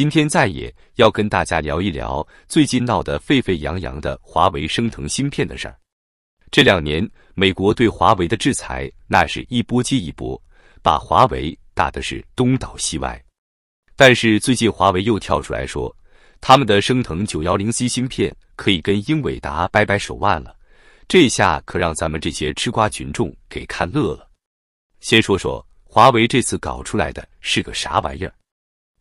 今天再也要跟大家聊一聊最近闹得沸沸扬扬的华为升腾芯片的事儿。这两年，美国对华为的制裁那是一波接一波，把华为打得是东倒西歪。但是最近华为又跳出来说，他们的升腾九幺零 C 芯片可以跟英伟达掰掰手腕了，这下可让咱们这些吃瓜群众给看乐了。先说说华为这次搞出来的是个啥玩意儿。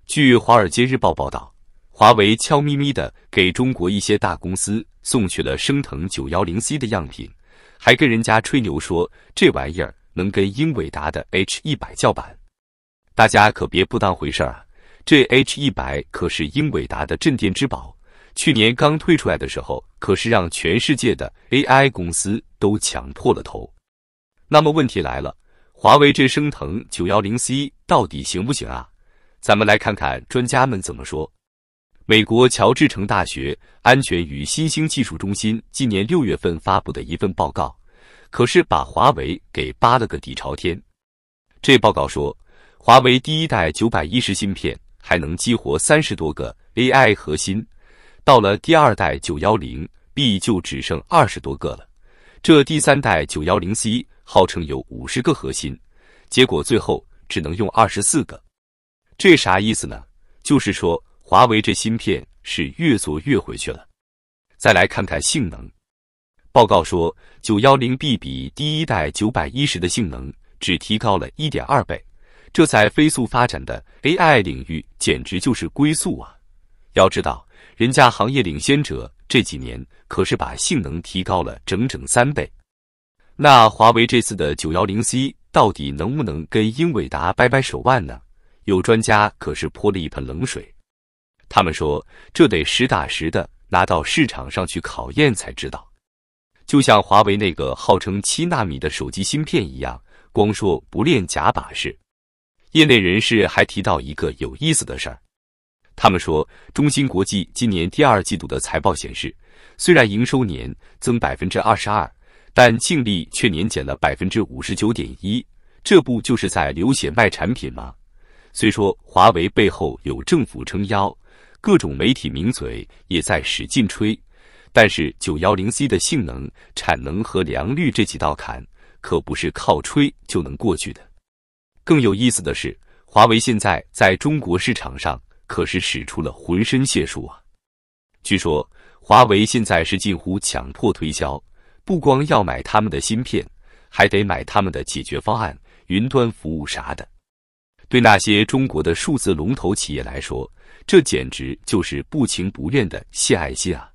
据《华尔街日报》报道，华为悄咪咪的给中国一些大公司送去了升腾九幺零 C 的样品，还跟人家吹牛说这玩意儿能跟英伟达的 H 一百叫板。大家可别不当回事儿啊！这 H 一百可是英伟达的镇店之宝，去年刚推出来的时候，可是让全世界的 AI 公司都抢破了头。那么问题来了，华为这升腾九幺零 C 到底行不行啊？咱们来看看专家们怎么说。美国乔治城大学安全与新兴技术中心今年六月份发布的一份报告，可是把华为给扒了个底朝天。这报告说，华为第一代九百一十芯片还能激活三十多个 AI 核心，到了第二代九幺零 B 就只剩二十多个了。这第三代九幺零 C 号称有五十个核心，结果最后只能用二十四个。这啥意思呢？就是说华为这芯片是越做越回去了。再来看看性能，报告说九幺零 B 比第一代九百一十的性能只提高了一点二倍，这在飞速发展的 AI 领域简直就是龟速啊！要知道，人家行业领先者这几年可是把性能提高了整整三倍。那华为这次的九幺零 C 到底能不能跟英伟达掰掰手腕呢？有专家可是泼了一盆冷水，他们说这得实打实的拿到市场上去考验才知道，就像华为那个号称七纳米的手机芯片一样，光说不练假把式。业内人士还提到一个有意思的事儿，他们说中芯国际今年第二季度的财报显示，虽然营收年增百分之二十二，但净利却年减了百分之五十九点一，这不就是在流血卖产品吗？虽说华为背后有政府撑腰，各种媒体名嘴也在使劲吹，但是九幺零 C 的性能、产能和良率这几道坎可不是靠吹就能过去的。更有意思的是，华为现在在中国市场上可是使出了浑身解数啊！据说华为现在是近乎强迫推销，不光要买他们的芯片，还得买他们的解决方案、云端服务啥的。对那些中国的数字龙头企业来说，这简直就是不情不愿的献爱心啊！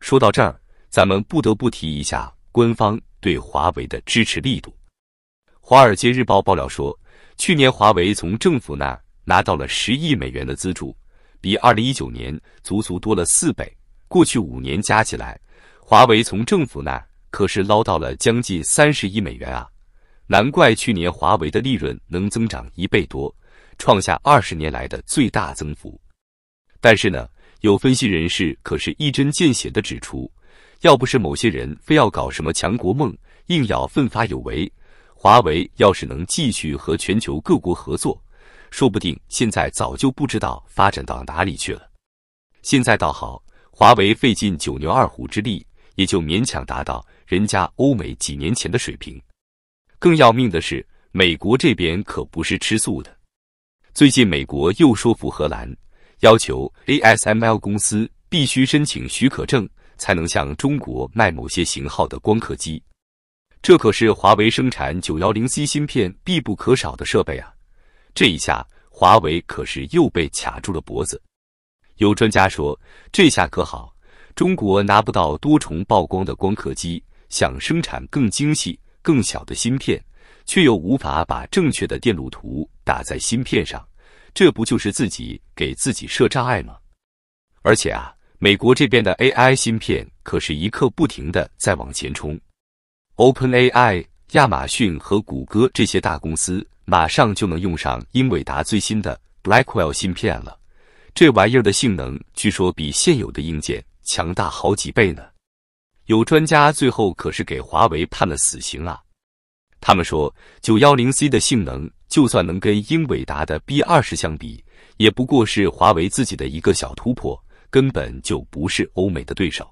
说到这儿，咱们不得不提一下官方对华为的支持力度。华尔街日报爆料说，去年华为从政府那拿到了十亿美元的资助，比二零一九年足足多了四倍。过去五年加起来，华为从政府那可是捞到了将近三十亿美元啊！难怪去年华为的利润能增长一倍多，创下二十年来的最大增幅。但是呢，有分析人士可是一针见血地指出：要不是某些人非要搞什么强国梦，硬要奋发有为，华为要是能继续和全球各国合作，说不定现在早就不知道发展到哪里去了。现在倒好，华为费尽九牛二虎之力，也就勉强达到人家欧美几年前的水平。更要命的是，美国这边可不是吃素的。最近，美国又说服荷兰，要求 ASML 公司必须申请许可证，才能向中国卖某些型号的光刻机。这可是华为生产九幺零 C 芯片必不可少的设备啊！这一下，华为可是又被卡住了脖子。有专家说，这下可好，中国拿不到多重曝光的光刻机，想生产更精细。更小的芯片，却又无法把正确的电路图打在芯片上，这不就是自己给自己设障碍吗？而且啊，美国这边的 AI 芯片可是一刻不停的在往前冲，OpenAI、亚马逊和谷歌这些大公司马上就能用上英伟达最新的 Blackwell 芯片了，这玩意儿的性能据说比现有的硬件强大好几倍呢。有专家最后可是给华为判了死刑啊！他们说，九幺零 C 的性能就算能跟英伟达的 B 二十相比，也不过是华为自己的一个小突破，根本就不是欧美的对手。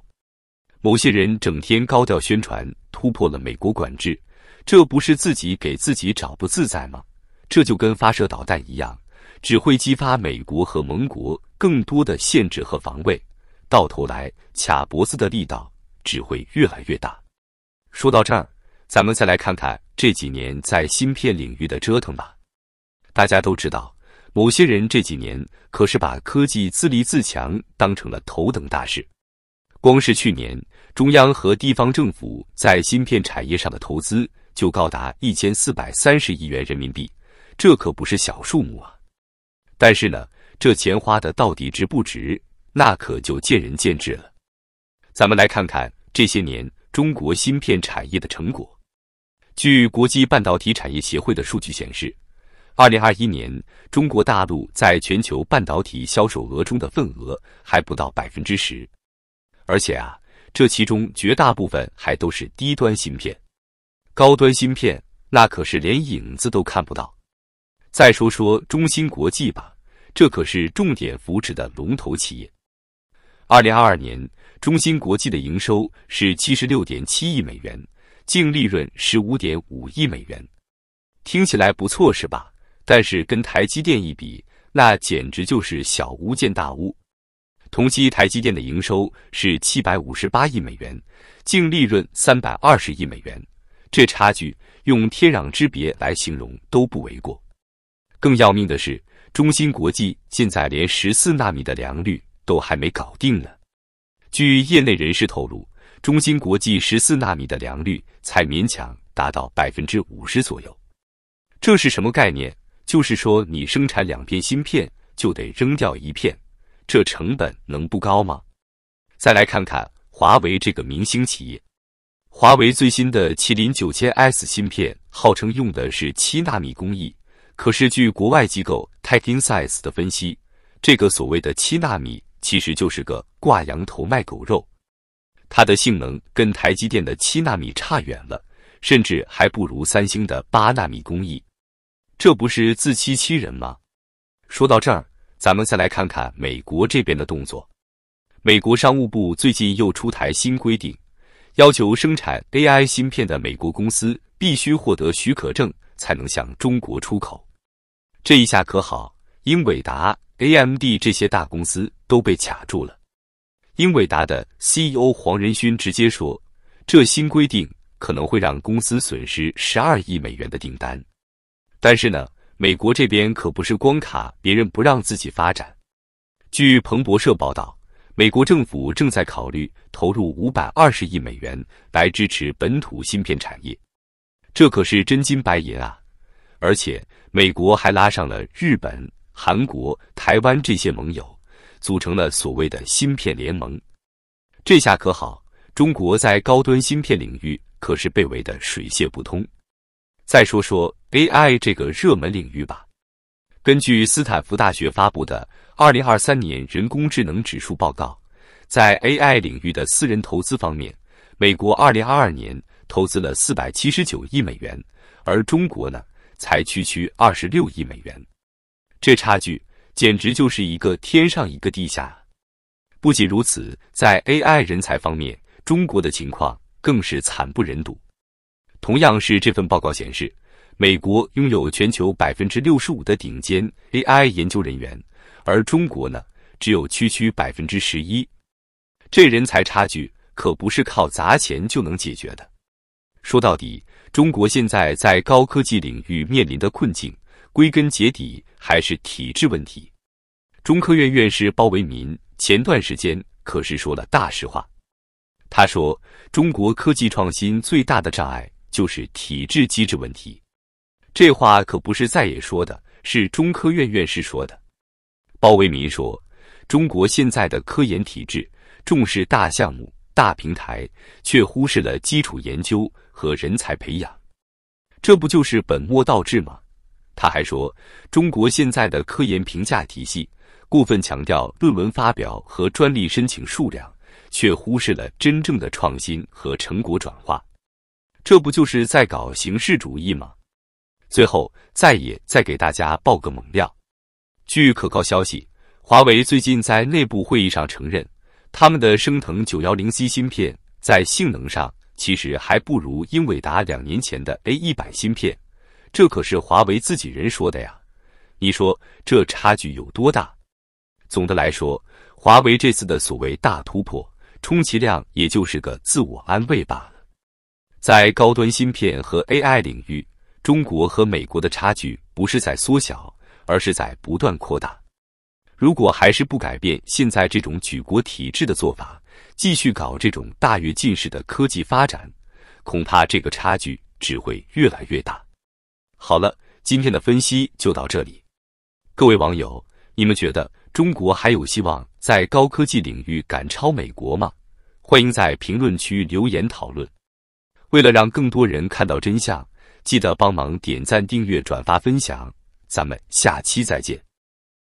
某些人整天高调宣传突破了美国管制，这不是自己给自己找不自在吗？这就跟发射导弹一样，只会激发美国和盟国更多的限制和防卫，到头来卡脖子的力道。只会越来越大。说到这儿，咱们再来看看这几年在芯片领域的折腾吧。大家都知道，某些人这几年可是把科技自立自强当成了头等大事。光是去年，中央和地方政府在芯片产业上的投资就高达一千四百三十亿元人民币，这可不是小数目啊。但是呢，这钱花的到底值不值，那可就见仁见智了。咱们来看看这些年中国芯片产业的成果。据国际半导体产业协会的数据显示，二零二一年中国大陆在全球半导体销售额中的份额还不到百分之十，而且啊，这其中绝大部分还都是低端芯片，高端芯片那可是连影子都看不到。再说说中芯国际吧，这可是重点扶持的龙头企业。二零二二年。中芯国际的营收是七十六点七亿美元，净利润十五点五亿美元，听起来不错是吧？但是跟台积电一比，那简直就是小巫见大巫。同期台积电的营收是七百五十八亿美元，净利润三百二十亿美元，这差距用天壤之别来形容都不为过。更要命的是，中芯国际现在连十四纳米的良率都还没搞定呢。据业内人士透露，中芯国际十四纳米的良率才勉强达到百分之五十左右。这是什么概念？就是说你生产两片芯片就得扔掉一片，这成本能不高吗？再来看看华为这个明星企业，华为最新的麒麟九千 S 芯片号称用的是七纳米工艺，可是据国外机构 TechInsights 的分析，这个所谓的七纳米。其实就是个挂羊头卖狗肉，它的性能跟台积电的七纳米差远了，甚至还不如三星的八纳米工艺，这不是自欺欺人吗？说到这儿，咱们再来看看美国这边的动作。美国商务部最近又出台新规定，要求生产 AI 芯片的美国公司必须获得许可证才能向中国出口。这一下可好，英伟达。A.M.D 这些大公司都被卡住了。英伟达的 C.E.O 黄仁勋直接说，这新规定可能会让公司损失十二亿美元的订单。但是呢，美国这边可不是光卡别人不让自己发展。据彭博社报道，美国政府正在考虑投入五百二十亿美元来支持本土芯片产业，这可是真金白银啊！而且美国还拉上了日本、韩国。台湾这些盟友组成了所谓的芯片联盟，这下可好，中国在高端芯片领域可是被围得水泄不通。再说说 AI 这个热门领域吧，根据斯坦福大学发布的二零二三年人工智能指数报告，在 AI 领域的私人投资方面，美国二零二二年投资了四百七十九亿美元，而中国呢，才区区二十六亿美元，这差距。简直就是一个天上一个地下。不仅如此，在 AI 人才方面，中国的情况更是惨不忍睹。同样是这份报告显示，美国拥有全球百分之六十五的顶尖 AI 研究人员，而中国呢，只有区区百分之十一。这人才差距可不是靠砸钱就能解决的。说到底，中国现在在高科技领域面临的困境。归根结底还是体制问题。中科院院士包为民前段时间可是说了大实话，他说：“中国科技创新最大的障碍就是体制机制问题。”这话可不是在也说的，是中科院院士说的。包为民说：“中国现在的科研体制重视大项目、大平台，却忽视了基础研究和人才培养，这不就是本末倒置吗？”他还说，中国现在的科研评价体系过分强调论文发表和专利申请数量，却忽视了真正的创新和成果转化，这不就是在搞形式主义吗？最后，再也再给大家爆个猛料，据可靠消息，华为最近在内部会议上承认，他们的升腾九幺零 C 芯片在性能上其实还不如英伟达两年前的 A 一百芯片。这可是华为自己人说的呀，你说这差距有多大？总的来说，华为这次的所谓大突破，充其量也就是个自我安慰罢了。在高端芯片和 AI 领域，中国和美国的差距不是在缩小，而是在不断扩大。如果还是不改变现在这种举国体制的做法，继续搞这种大跃进式的科技发展，恐怕这个差距只会越来越大。好了，今天的分析就到这里。各位网友，你们觉得中国还有希望在高科技领域赶超美国吗？欢迎在评论区留言讨论。为了让更多人看到真相，记得帮忙点赞、订阅、转发、分享。咱们下期再见。